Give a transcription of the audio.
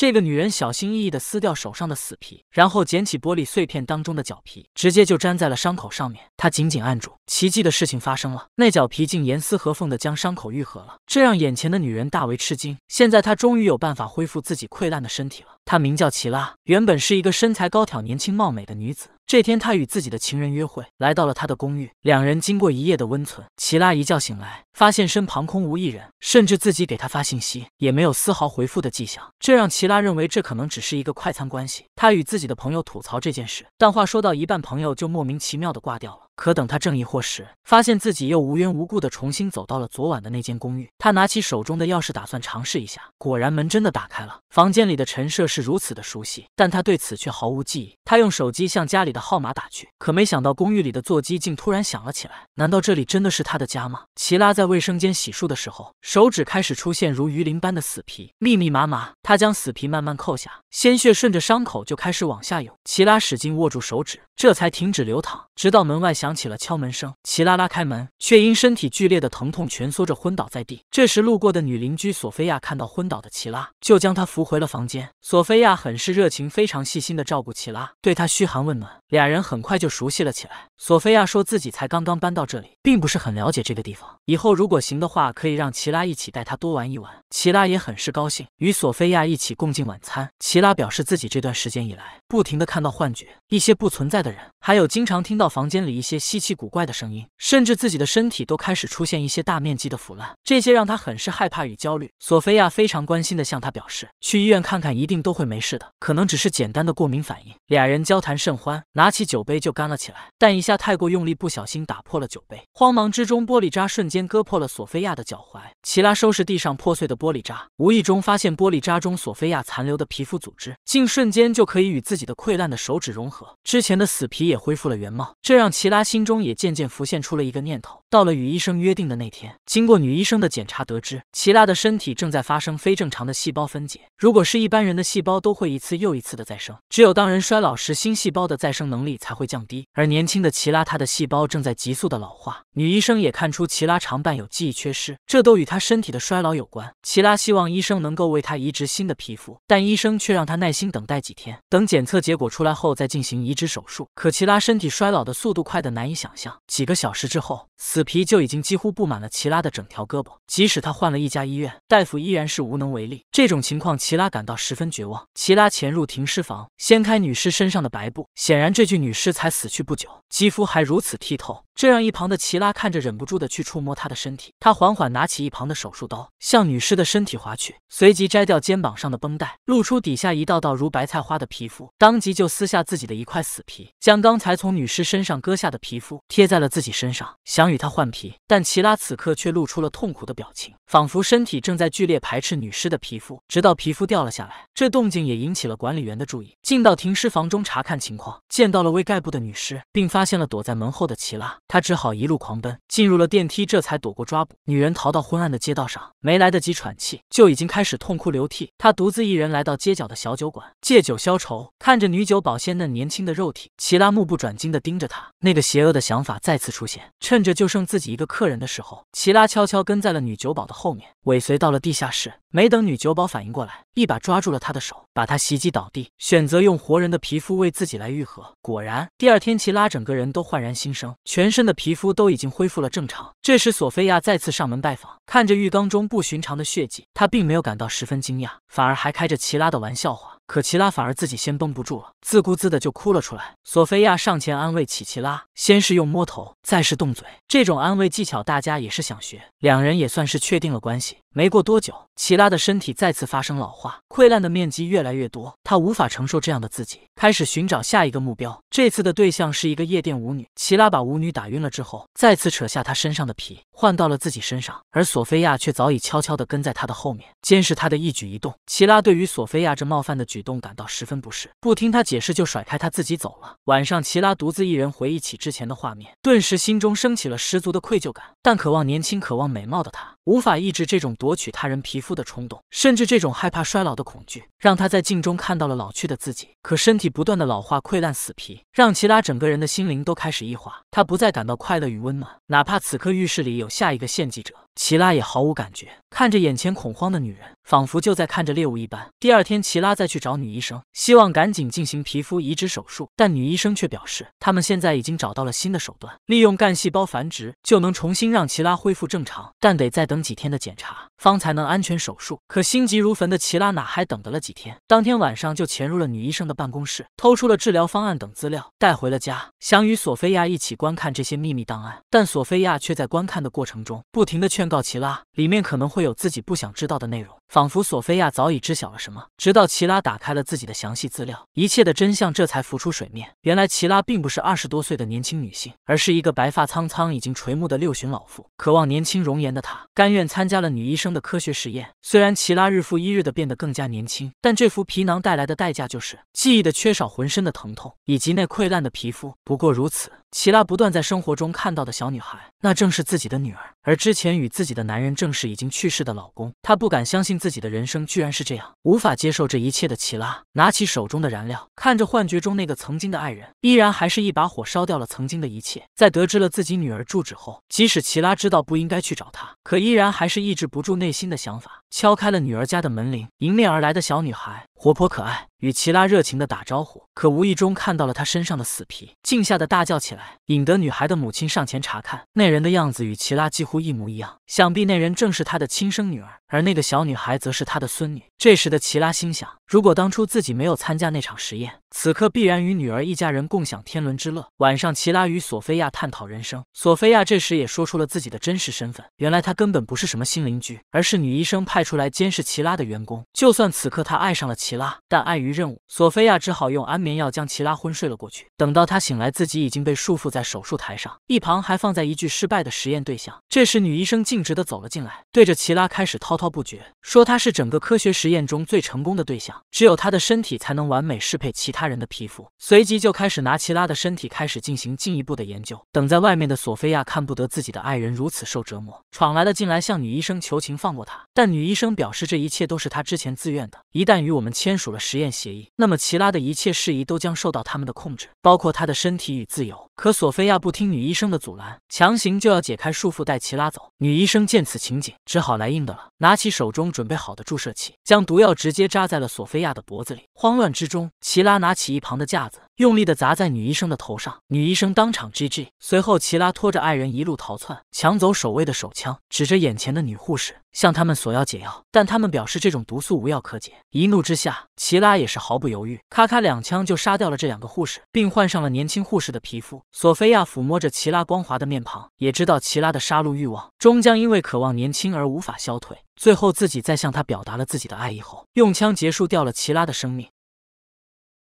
这个女人小心翼翼地撕掉手上的死皮，然后捡起玻璃碎片当中的脚皮，直接就粘在了伤口上面。她紧紧按住，奇迹的事情发生了，那脚皮竟严丝合缝地将伤口愈合了，这让眼前的女人大为吃惊。现在她终于有办法恢复自己溃烂的身体了。她名叫齐拉，原本是一个身材高挑、年轻貌美的女子。这天，她与自己的情人约会，来到了他的公寓。两人经过一夜的温存，齐拉一觉醒来，发现身旁空无一人，甚至自己给他发信息也没有丝毫回复的迹象。这让齐拉认为这可能只是一个快餐关系。他与自己的朋友吐槽这件事，但话说到一半，朋友就莫名其妙的挂掉了。可等他正疑惑时，发现自己又无缘无故的重新走到了昨晚的那间公寓。他拿起手中的钥匙，打算尝试一下，果然门真的打开了。房间里的陈设是如此的熟悉，但他对此却毫无记忆。他用手机向家里的号码打去，可没想到公寓里的座机竟突然响了起来。难道这里真的是他的家吗？齐拉在卫生间洗漱的时候，手指开始出现如鱼鳞般的死皮，密密麻麻。他将死皮慢慢扣下，鲜血顺着伤口就开始往下涌。齐拉使劲握住手指，这才停止流淌。直到门外响。响起了敲门声，齐拉拉开门，却因身体剧烈的疼痛蜷缩着昏倒在地。这时路过的女邻居索菲亚看到昏倒的齐拉，就将她扶回了房间。索菲亚很是热情，非常细心的照顾齐拉，对她嘘寒问暖。俩人很快就熟悉了起来。索菲亚说自己才刚刚搬到这里，并不是很了解这个地方。以后如果行的话，可以让齐拉一起带她多玩一玩。齐拉也很是高兴，与索菲亚一起共进晚餐。齐拉表示自己这段时间以来，不停的看到幻觉，一些不存在的人，还有经常听到房间里一些稀奇古怪的声音，甚至自己的身体都开始出现一些大面积的腐烂，这些让他很是害怕与焦虑。索菲亚非常关心的向他表示，去医院看看一定都会没事的，可能只是简单的过敏反应。俩人交谈甚欢。拿起酒杯就干了起来，但一下太过用力，不小心打破了酒杯。慌忙之中，玻璃渣瞬间割破了索菲亚的脚踝。齐拉收拾地上破碎的玻璃渣，无意中发现玻璃渣中索菲亚残留的皮肤组织，竟瞬间就可以与自己的溃烂的手指融合，之前的死皮也恢复了原貌。这让齐拉心中也渐渐浮现出了一个念头：到了与医生约定的那天，经过女医生的检查，得知齐拉的身体正在发生非正常的细胞分解。如果是一般人的细胞，都会一次又一次的再生，只有当人衰老时，新细胞的再生。能力才会降低，而年轻的齐拉，她的细胞正在急速的老化。女医生也看出齐拉常伴有记忆缺失，这都与她身体的衰老有关。齐拉希望医生能够为她移植新的皮肤，但医生却让她耐心等待几天，等检测结果出来后再进行移植手术。可齐拉身体衰老的速度快的难以想象，几个小时之后。死皮就已经几乎布满了齐拉的整条胳膊，即使他换了一家医院，大夫依然是无能为力。这种情况，齐拉感到十分绝望。齐拉潜入停尸房，掀开女尸身上的白布，显然这具女尸才死去不久，肌肤还如此剔透。这让一旁的齐拉看着忍不住的去触摸他的身体，他缓缓拿起一旁的手术刀，向女尸的身体划去，随即摘掉肩膀上的绷带，露出底下一道道如白菜花的皮肤，当即就撕下自己的一块死皮，将刚才从女尸身上割下的皮肤贴在了自己身上，想与她换皮。但齐拉此刻却露出了痛苦的表情，仿佛身体正在剧烈排斥女尸的皮肤，直到皮肤掉了下来。这动静也引起了管理员的注意，进到停尸房中查看情况，见到了未盖布的女尸，并发现了躲在门后的齐拉。他只好一路狂奔，进入了电梯，这才躲过抓捕。女人逃到昏暗的街道上，没来得及喘气，就已经开始痛哭流涕。她独自一人来到街角的小酒馆，借酒消愁。看着女酒保鲜嫩年轻的肉体，齐拉目不转睛地盯着她。那个邪恶的想法再次出现，趁着就剩自己一个客人的时候，齐拉悄悄跟在了女酒保的后面，尾随到了地下室。没等女酒保反应过来，一把抓住了他的手，把他袭击倒地，选择用活人的皮肤为自己来愈合。果然，第二天齐拉整个人都焕然新生，全身。的皮肤都已经恢复了正常。这时，索菲亚再次上门拜访，看着浴缸中不寻常的血迹，她并没有感到十分惊讶，反而还开着奇拉的玩笑话。可奇拉反而自己先绷不住了，自顾自的就哭了出来。索菲亚上前安慰起奇拉，先是用摸头，再是动嘴，这种安慰技巧大家也是想学。两人也算是确定了关系。没过多久，齐拉的身体再次发生老化，溃烂的面积越来越多，他无法承受这样的自己，开始寻找下一个目标。这次的对象是一个夜店舞女，齐拉把舞女打晕了之后，再次扯下她身上的皮，换到了自己身上。而索菲亚却早已悄悄的跟在他的后面，监视他的一举一动。齐拉对于索菲亚这冒犯的举动感到十分不适，不听他解释就甩开他自己走了。晚上，齐拉独自一人回忆起之前的画面，顿时心中升起了十足的愧疚感。但渴望年轻、渴望美貌的他。无法抑制这种夺取他人皮肤的冲动，甚至这种害怕衰老的恐惧，让他在镜中看到了老去的自己。可身体不断的老化溃烂死皮，让齐拉整个人的心灵都开始异化。他不再感到快乐与温暖，哪怕此刻浴室里有下一个献祭者。齐拉也毫无感觉，看着眼前恐慌的女人，仿佛就在看着猎物一般。第二天，齐拉再去找女医生，希望赶紧进行皮肤移植手术，但女医生却表示，他们现在已经找到了新的手段，利用干细胞繁殖，就能重新让齐拉恢复正常，但得再等几天的检查，方才能安全手术。可心急如焚的齐拉哪还等得了几天？当天晚上就潜入了女医生的办公室，偷出了治疗方案等资料，带回了家，想与索菲亚一起观看这些秘密档案。但索菲亚却在观看的过程中，不停的劝。告齐拉，里面可能会有自己不想知道的内容。仿佛索菲亚早已知晓了什么，直到齐拉打开了自己的详细资料，一切的真相这才浮出水面。原来齐拉并不是二十多岁的年轻女性，而是一个白发苍苍、已经垂暮的六旬老妇。渴望年轻容颜的她，甘愿参加了女医生的科学实验。虽然齐拉日复一日的变得更加年轻，但这副皮囊带来的代价就是记忆的缺少、浑身的疼痛以及那溃烂的皮肤。不过如此。齐拉不断在生活中看到的小女孩，那正是自己的女儿，而之前与自己的男人正是已经去世的老公。她不敢相信自己的人生居然是这样，无法接受这一切的齐拉拿起手中的燃料，看着幻觉中那个曾经的爱人，依然还是一把火烧掉了曾经的一切。在得知了自己女儿住址后，即使齐拉知道不应该去找她，可依然还是抑制不住内心的想法，敲开了女儿家的门铃。迎面而来的小女孩活泼可爱。与奇拉热情地打招呼，可无意中看到了他身上的死皮，竟吓得大叫起来，引得女孩的母亲上前查看。那人的样子与奇拉几乎一模一样，想必那人正是他的亲生女儿。而那个小女孩则是她的孙女。这时的齐拉心想，如果当初自己没有参加那场实验，此刻必然与女儿一家人共享天伦之乐。晚上，齐拉与索菲亚探讨人生。索菲亚这时也说出了自己的真实身份，原来她根本不是什么新邻居，而是女医生派出来监视齐拉的员工。就算此刻她爱上了齐拉，但碍于任务，索菲亚只好用安眠药将齐拉昏睡了过去。等到她醒来，自己已经被束缚在手术台上，一旁还放在一具失败的实验对象。这时，女医生径直的走了进来，对着齐拉开始掏。滔不绝说他是整个科学实验中最成功的对象，只有他的身体才能完美适配其他人的皮肤。随即就开始拿奇拉的身体开始进行进一步的研究。等在外面的索菲亚看不得自己的爱人如此受折磨，闯来了进来向女医生求情放过他，但女医生表示这一切都是他之前自愿的。一旦与我们签署了实验协议，那么奇拉的一切事宜都将受到他们的控制，包括他的身体与自由。可索菲亚不听女医生的阻拦，强行就要解开束缚带奇拉走。女医生见此情景，只好来硬的了，拿。拿起手中准备好的注射器，将毒药直接扎在了索菲亚的脖子里。慌乱之中，齐拉拿起一旁的架子。用力地砸在女医生的头上，女医生当场 G G。随后，齐拉拖着爱人一路逃窜，抢走守卫的手枪，指着眼前的女护士，向他们索要解药。但他们表示这种毒素无药可解。一怒之下，齐拉也是毫不犹豫，咔咔两枪就杀掉了这两个护士，并换上了年轻护士的皮肤。索菲亚抚摸着齐拉光滑的面庞，也知道齐拉的杀戮欲望终将因为渴望年轻而无法消退。最后，自己在向他表达了自己的爱意后，用枪结束掉了齐拉的生命。